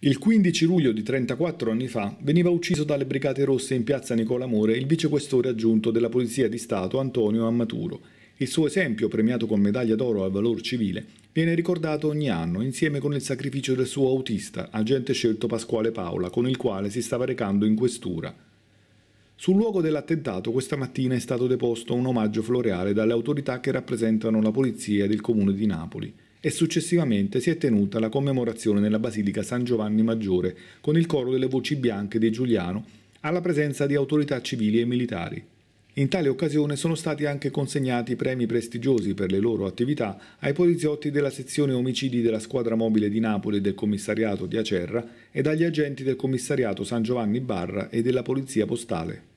Il 15 luglio di 34 anni fa veniva ucciso dalle Brigate Rosse in piazza Nicola More il vicequestore aggiunto della Polizia di Stato Antonio Ammaturo. Il suo esempio, premiato con medaglia d'oro al valor civile, viene ricordato ogni anno insieme con il sacrificio del suo autista, agente scelto Pasquale Paola, con il quale si stava recando in questura. Sul luogo dell'attentato questa mattina è stato deposto un omaggio floreale dalle autorità che rappresentano la polizia del comune di Napoli e successivamente si è tenuta la commemorazione nella Basilica San Giovanni Maggiore con il coro delle voci bianche di Giuliano alla presenza di autorità civili e militari. In tale occasione sono stati anche consegnati premi prestigiosi per le loro attività ai poliziotti della sezione omicidi della squadra mobile di Napoli e del commissariato di Acerra ed agli agenti del commissariato San Giovanni Barra e della polizia postale.